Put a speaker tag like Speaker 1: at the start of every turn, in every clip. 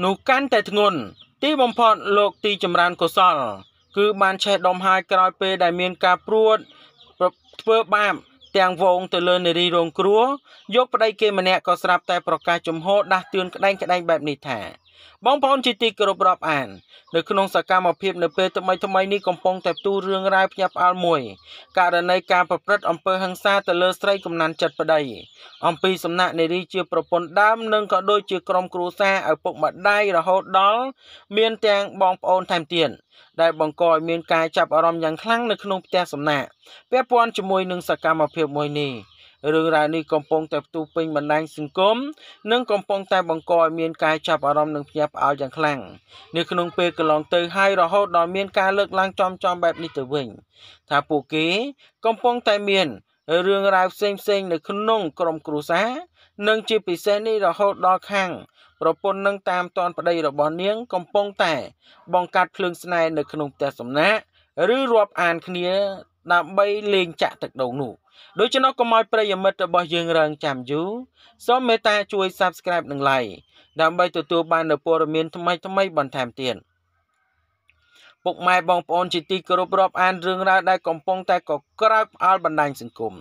Speaker 1: នោះកាន់តែធ្ងន់ទីបំផុតលោកទីចម្រើនកុសល គឺបានឆេះដុំហើយក្រោយពេលដែលមានការព្រួតធ្វើបាបទាំងវងទៅលើនារីរងគ្រោះយកប្តីគេម្នាក់ក៏ស្រាប់តែប្រកាសជំហរដាស់តឿនក្តែងក្តែងបែបនេះថាបងប្អូនជាទីគោរពរាប់អាននៅក្នុងសកម្មភាពនៅពេលថ្មីថ្មីនេះកំពុងតែផ្ទុះរឿងរ៉ាវភ្ញាក់ផ្អើលមួយករណីការប្រព្រឹត្តអំពើហិង្សាទៅលើស្រីកំណាន់ចិត្តប្តីអំពីសំណាក់នារីជាប្រពន្ធដើមនិងក៏ដូចជាក្រុមគ្រួសារឪពុកម្ដាយរហូតដល់មានទាំងបងប្អូនថែមទៀតដែលបង្កឲ្យមានការចាប់អារម្មណ៍យ៉ាងខ្លាំងនៅក្នុងផ្ទះសំណាក់ពាក់ព័ន្ធជាមួយនឹងសកម្មភាពមួយនេះរឿងរ៉ាវនេះកំពុងតែផ្ទុះពេញបណ្ដាញសង្គមនិងកំពុងតែបង្កឲ្យមានការចាប់អារម្មណ៍និងភ្ញាក់ផ្អើលយ៉ាងខ្លាំងនៅក្នុងពេលកន្លងទៅហើយរហូតដល់មានការលើកឡើងចំចំបែបនេះទៅវិញ ថាពួកគេ កំពុងតែមានរឿងរ៉ាវផ្សេងផ្សេងនៅក្នុងក្រុមគ្រួសារនិងជាពិសេសនេះរហូតដល់ខាងប្រពន្ធនឹងតាមតនប្តីរបស់នាង កំពុងតែ បង្កាត់ភ្លើងស្នេហ៍នៅក្នុងផ្ទះសំណាក់ឬរាប់អានគ្នាដើម្បីលេងចាក់ទឹកដូងនោះដូច្នោះកុំឲ្យប្រិយមិត្តរបស់ យើងរងចាំយូរសូមមេត្តាជួយ Subscribe និង Like ដើម្បីទទួលបាននូវព័ត៌មាន ថ្មីៗបន្ថែមទៀតពុកម៉ែបងប្អូនជាទីគោរពរាប់អានរឿងរ៉ាវដែលកំពុងតែកក្រើកផ្អើលបណ្ដាញសង្គម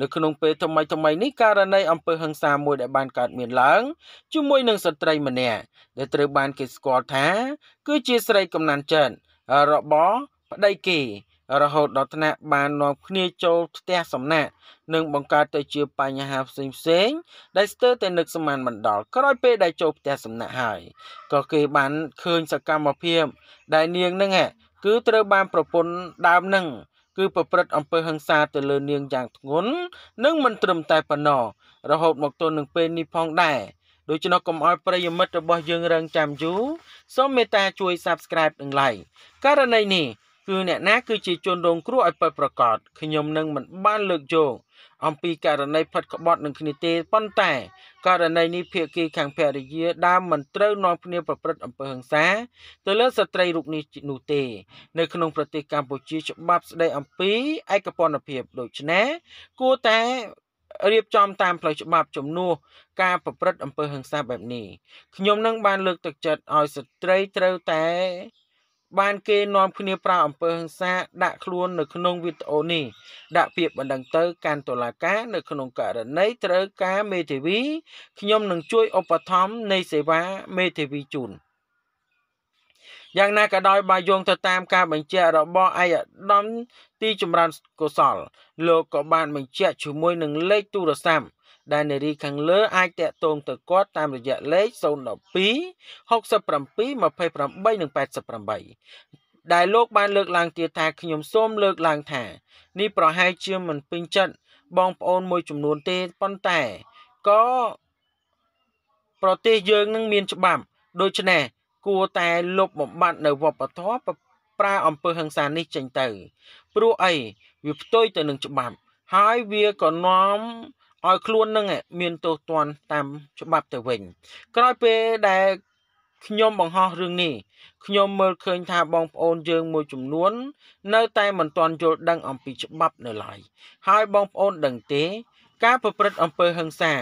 Speaker 1: នៅក្នុងពេលថ្មីថ្មីនេះករណីអំពើហិង្សាមួយដែលបានកើតមានឡើងជាមួយនឹងស្ត្រីម្នាក់ដែលត្រូវបានគេស្គាល់ថា គឺជាស្រីកំណាន់ចិនរបស់ប្តីគេរហូតដល់ថ្នាក់បាននាំគ្នាចូលផ្ទះសំណាក់និងបង្កើតទៅជាបញ្ហាផ្សេងផ្សេង ដែលស្ទើរតែនឹកស្មានមិនដល់ក្រោយពេលដែលចូលផ្ទះសំណាក់ហើយក៏គេបានឃើញសកម្មភាពដែលនាងនឹងគឺត្រូវបានប្រពន្ធដើមនឹងគឺប្រព្រឹត្តអំពើហិង្សាទៅលើនាងយ៉ាងធ្ងន់និងមិនត្រឹមតែប៉ុណ្ណោះរហូតមកទល់នឹងពេលនេះផងដែរដូច្នោះកុំឲ្យប្រិយមិត្តរបស់យើងរងចាំយូរសូមមេត្តាជួយ Subscribe និង Like ករណីនេះគឺអ្នកណាគឺជាជនរងគ្រោះឲ្យពិតប្រាកដខ្ញុំនឹងមិនបាន លើកយកអំពីករណីផិតក្បត់នឹងគ្នាទេប៉ុន្តែ ករណីនេះភាគីខាងភរិយាដើមមិនត្រូវនាំគ្នា ប្រព្រឹត្តអំពើហិង្សា ទៅលើស្ត្រីរូបនេះនោះទេនៅក្នុងប្រទេសកម្ពុជាច្បាប់ស្តីអំពីឯកពន្ធភាពដូច្នេះគួរតែរៀបចំតាមផ្លូវច្បាប់ជំនួសការ ប្រព្រឹត្តអំពើហិង្សាបែបនេះខ្ញុំនឹងបានលើកទឹកចិត្តឲ្យស្ត្រីត្រូវតែបានគេនាំគ្នាប្រើអំពើហិង្សាដាក់ខ្លួននៅក្នុងវីដេអូនេះដាក់ពាក្យបណ្ដឹងទៅ កាន់តុលាការ នៅក្នុងករណីត្រូវការមេធាវី ខ្ញុំនឹងជួយឧបត្ថម្ភនៃសេវាមេធាវីជូនយ៉ាងណាក៏ដោយបើយោងទៅតាមការ បញ្ជាក់របស់ឯកឧត្តមទីចម្រើនកុសលលោកក៏បាន បញ្ជាក់ជាមួយនឹងលេខទូរស័ព្ទដែលនារីខាងលើអាចតាក់ទងទៅគាត់តាមរយៈលេខ012 67 28និង88ដែលលោកបានលើកឡើងទៀតថា ខ្ញុំសូមលើកឡើងថានេះប្រហែលជាមិនពេញចិត្តបងប្អូនមួយចំនួនទេប៉ុន្តែក៏ប្រទេសយើងនឹងមានច្បាប់ ដូច្នេះគួរតែលុបបំបាត់នៅវប្បធម៌ប្រើអំពើហិង្សានេះចេញទៅ ព្រោះអីវាផ្ទុយទៅនឹងច្បាប់ ហើយវាក៏នាំឲ្យខ្លួននឹងមានទោសទណ្ឌតាមច្បាប់ទៅវិញ ក្រោយពេលដែលខ្ញុំបង្ហោះរឿងនេះខ្ញុំមើលឃើញថាបងប្អូនយើងមួយចំនួន នៅតែមិនទាន់យល់ដឹងអំពីច្បាប់នៅឡើយហើយបងប្អូនដឹងទេ ការប្រព្រឹត្តអំពើហិង្សា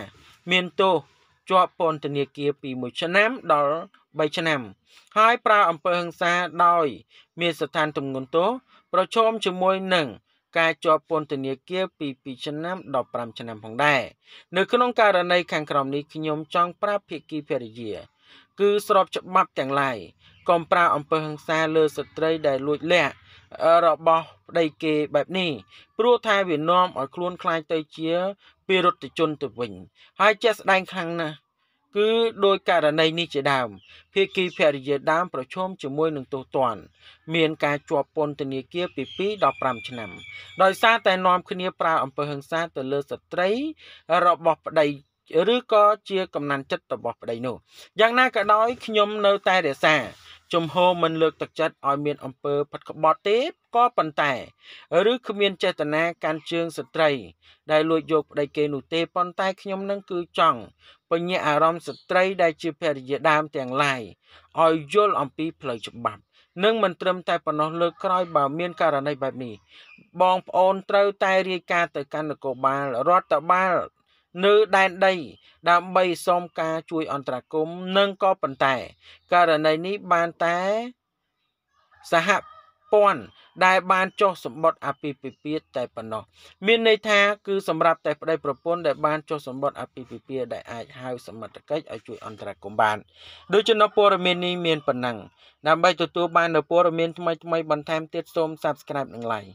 Speaker 1: មានទោសជាប់ពន្ធនាគារពី1ឆ្នាំដល់3ឆ្នាំ ហើយប្រើអំពើហិង្សាដោយ មានស្ថានទម្ងន់ទោសប្រឈមជាមួយនឹងការជាប់ពន្ធនាគារពី2ឆ្នាំដល់5ឆ្នាំផងដែរនៅក្នុងករណីខាងក្រោមនេះខ្ញុំចង់ប្រាប់ភាគីភរិយាគឺស្របច្បាប់ទាំងឡាយកុំប្រើអំពើហិង្សាលើស្ត្រី ដែលលួចលាក់របស់ប្តីគេបែបនេះ ព្រោះថាវានាំឲ្យខ្លួនខ្លាចទៅជា ពីរដ្ឋជនទៅវិញ ហើយជាក់ស្ដែងខ្លាំងណាស់គឺដោយករណី នេះជាដើមភាគីភរិយាដើមប្រឈមជាមួយនឹងទោសទណ្ឌមានការជាប់ពន្ធនាគារពី2ដល់5ឆ្នាំដោយសារតែនាំគ្នាប្រើអំពើហិង្សាទៅលើស្ត្រី របស់ប្តីឬក៏ជាកំណានចិត្តរបស់ប្តីនោះយ៉ាងណាក៏ដោយខ្ញុំនៅតែរក្សាជំហរមិនលើកទឹកចិត្តឲ្យមានអំពើផិតក្បត់ទេក៏ប៉ុន្តែ ឬគ្មានចេតនាកាន់ជើងស្ត្រី ដែលលួចយកប្តីគេនោះទេប៉ុន្តែខ្ញុំនឹងគឺចង់បញ្ញាអារម្មណ៍ស្ត្រីដែលជាភរិយាដើមទាំងឡាយឲ្យយល់អំពីផ្លូវច្បាប់នឹងមិនត្រឹមតែប៉ុណ្ណោះលើក្រោយបើមានករណីបែបនេះបងប្អូនត្រូវតែរាយការណ៍ទៅកាន់នគរបាល រដ្ឋបាលនៅដែនដី ដើម្បីសូមការជួយអន្តរាគមន៍និងក៏ប៉ុន្តែករណីនេះបានតែសហព័ន្ធដែលបានចុះសម្បត្តិអាពាហ៍ពិពាហ៍តែប៉ុណ្ណោះមានន័យថាគឺសម្រាប់តែប្តីប្រពន្ធដែលបានចុះសម្បត្តិអាពាហ៍ពិពាហ៍ដែលអាចហៅ សមត្ថកិច្ចឲ្យជួយអន្តរាគមន៍បាន ដូចជានៅព័ត៌មាននេះមានប៉ុណ្ណឹងដើម្បីទទួលបាននូវព័ត៌មានថ្មីៗបន្ថែមទៀតសូម Subscribe និង Like